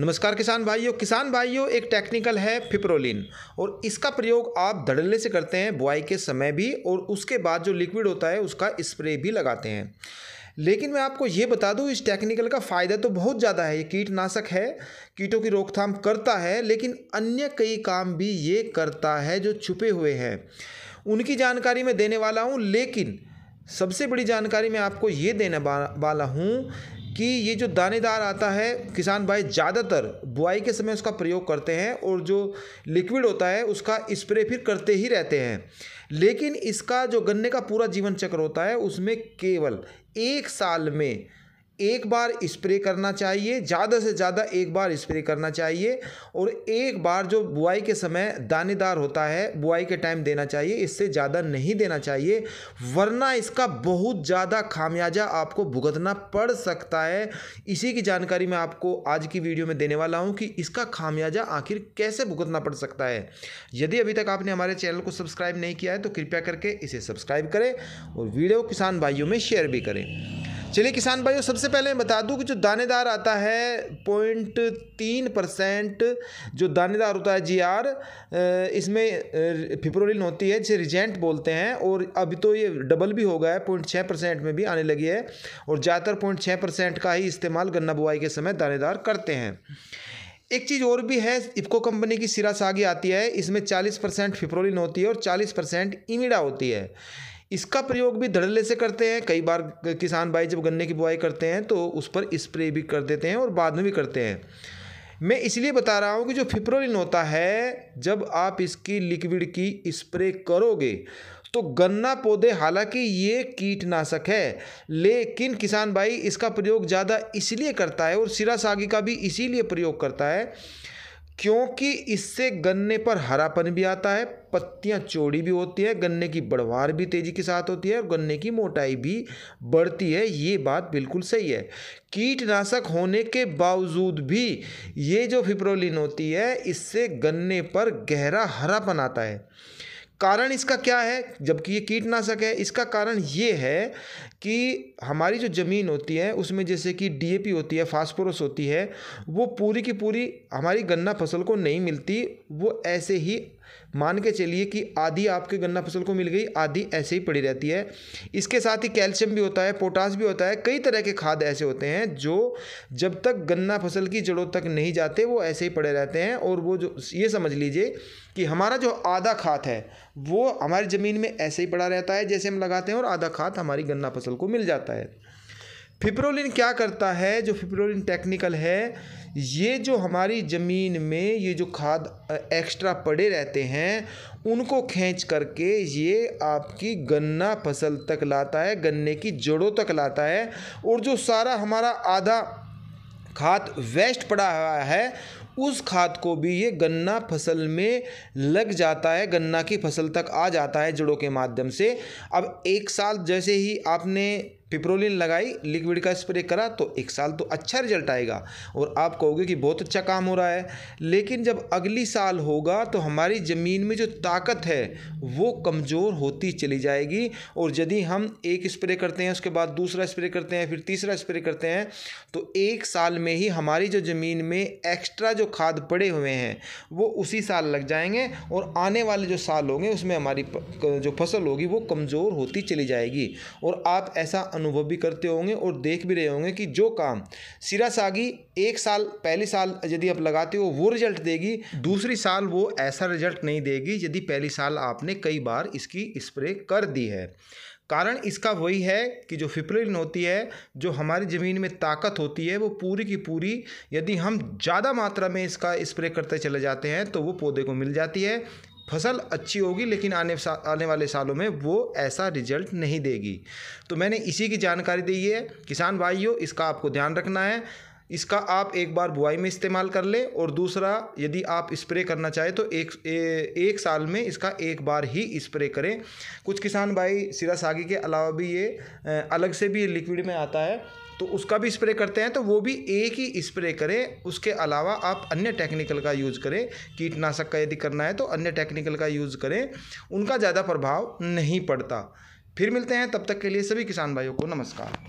नमस्कार किसान भाइयों किसान भाइयों एक टेक्निकल है फिप्रोलिन और इसका प्रयोग आप धड़ल्ले से करते हैं बुआई के समय भी और उसके बाद जो लिक्विड होता है उसका स्प्रे भी लगाते हैं लेकिन मैं आपको ये बता दूं इस टेक्निकल का फ़ायदा तो बहुत ज़्यादा है ये कीटनाशक है कीटों की रोकथाम करता है लेकिन अन्य कई काम भी ये करता है जो छुपे हुए हैं उनकी जानकारी मैं देने वाला हूँ लेकिन सबसे बड़ी जानकारी मैं आपको ये देने वाला हूँ कि ये जो दानेदार आता है किसान भाई ज़्यादातर बुआई के समय उसका प्रयोग करते हैं और जो लिक्विड होता है उसका स्प्रे फिर करते ही रहते हैं लेकिन इसका जो गन्ने का पूरा जीवन चक्र होता है उसमें केवल एक साल में एक बार स्प्रे करना चाहिए ज़्यादा से ज़्यादा एक बार स्प्रे करना चाहिए और एक बार जो बुआई के समय दानेदार होता है बुआई के टाइम देना चाहिए इससे ज़्यादा नहीं देना चाहिए वरना इसका बहुत ज़्यादा खामियाजा आपको भुगतना पड़ सकता है इसी की जानकारी मैं आपको आज की वीडियो में देने वाला हूँ कि इसका खामियाजा आखिर कैसे भुगतना पड़ सकता है यदि अभी तक आपने हमारे चैनल को सब्सक्राइब नहीं किया है तो कृपया करके इसे सब्सक्राइब करें और वीडियो किसान भाइयों में शेयर भी करें चलिए किसान भाइयों सबसे पहले मैं बता दूं कि जो दानेदार आता है पॉइंट तीन परसेंट जो दानेदार होता है जी आर इसमें फिप्रोलिन होती है जिसे रिजेंट बोलते हैं और अभी तो ये डबल भी हो गया है पॉइंट छः परसेंट में भी आने लगी है और ज़्यादातर पॉइंट छः परसेंट का ही इस्तेमाल गन्ना बुआई के समय दानेदार करते हैं एक चीज़ और भी है इफ्को कंपनी की सिरा सागी आती है इसमें चालीस परसेंट फिप्रोलिन होती है और चालीस परसेंट इमिडा होती है इसका प्रयोग भी धड़ल्ले से करते हैं कई बार किसान भाई जब गन्ने की बुआई करते हैं तो उस पर स्प्रे भी कर देते हैं और बाद में भी करते हैं मैं इसलिए बता रहा हूँ कि जो फिप्रोलिन होता है जब आप इसकी लिक्विड की स्प्रे करोगे तो गन्ना पौधे हालांकि ये कीटनाशक है लेकिन किसान भाई इसका प्रयोग ज़्यादा इसलिए करता है और सिरा सागी का भी इसीलिए प्रयोग करता है क्योंकि इससे गन्ने पर हरापन भी आता है पत्तियाँ चौड़ी भी होती है गन्ने की बढ़वार भी तेज़ी के साथ होती है और गन्ने की मोटाई भी बढ़ती है ये बात बिल्कुल सही है कीटनाशक होने के बावजूद भी ये जो फिप्रोलिन होती है इससे गन्ने पर गहरा हरापन आता है कारण इसका क्या है जबकि ये कीटनाशक है इसका कारण ये है कि हमारी जो ज़मीन होती है उसमें जैसे कि डीएपी होती है फास्फोरस होती है वो पूरी की पूरी हमारी गन्ना फसल को नहीं मिलती वो ऐसे ही मान के चलिए कि आधी आपके गन्ना फसल को मिल गई आधी ऐसे ही पड़ी रहती है इसके साथ ही कैल्शियम भी होता है पोटास भी होता है कई तरह के खाद ऐसे होते हैं जो जब तक गन्ना फसल की जड़ों तक नहीं जाते वो ऐसे ही पड़े रहते हैं और वो जो ये समझ लीजिए कि हमारा जो आधा खाद है वो हमारी ज़मीन में ऐसे ही पड़ा रहता है जैसे हम लगाते हैं और आधा खाद हमारी गन्ना फसल को मिल जाता है फिप्रोलिन क्या करता है जो फिप्रोलिन टेक्निकल है ये जो हमारी ज़मीन में ये जो खाद एक्स्ट्रा पड़े रहते हैं उनको खींच करके ये आपकी गन्ना फसल तक लाता है गन्ने की जड़ों तक लाता है और जो सारा हमारा आधा खाद वेस्ट पड़ा हुआ है उस खाद को भी ये गन्ना फसल में लग जाता है गन्ना की फसल तक आ जाता है जड़ों के माध्यम से अब एक साल जैसे ही आपने पिप्रोलिन लगाई लिक्विड का स्प्रे करा तो एक साल तो अच्छा रिजल्ट आएगा और आप कहोगे कि बहुत अच्छा काम हो रहा है लेकिन जब अगली साल होगा तो हमारी ज़मीन में जो ताकत है वो कमज़ोर होती चली जाएगी और यदि हम एक स्प्रे करते हैं उसके बाद दूसरा स्प्रे करते हैं फिर तीसरा स्प्रे करते हैं तो एक साल में ही हमारी जो ज़मीन में एक्स्ट्रा जो खाद पड़े हुए हैं वो उसी साल लग जाएंगे और आने वाले जो साल होंगे उसमें हमारी जो फसल होगी वो कमज़ोर होती चली जाएगी और आप ऐसा अनुभव भी करते होंगे और देख भी रहे होंगे कि जो काम सिरा सागी एक साल पहले साल यदि आप लगाते हो वो रिजल्ट देगी दूसरी साल वो ऐसा रिजल्ट नहीं देगी यदि पहली साल आपने कई बार इसकी स्प्रे कर दी है कारण इसका वही है कि जो फिप्रिन होती है जो हमारी ज़मीन में ताकत होती है वो पूरी की पूरी यदि हम ज़्यादा मात्रा में इसका स्प्रे करते चले जाते हैं तो वो पौधे को मिल जाती है फसल अच्छी होगी लेकिन आने आने वाले सालों में वो ऐसा रिजल्ट नहीं देगी तो मैंने इसी की जानकारी दी है किसान भाइयों इसका आपको ध्यान रखना है इसका आप एक बार बुआई में इस्तेमाल कर लें और दूसरा यदि आप स्प्रे करना चाहें तो एक ए, एक साल में इसका एक बार ही स्प्रे करें कुछ किसान भाई सिरा सागी के अलावा भी ये अलग से भी लिक्विड में आता है तो उसका भी स्प्रे करते हैं तो वो भी एक ही स्प्रे करें उसके अलावा आप अन्य टेक्निकल का यूज़ करें कीटनाशक का यदि करना है तो अन्य टेक्निकल का यूज़ करें उनका ज़्यादा प्रभाव नहीं पड़ता फिर मिलते हैं तब तक के लिए सभी किसान भाइयों को नमस्कार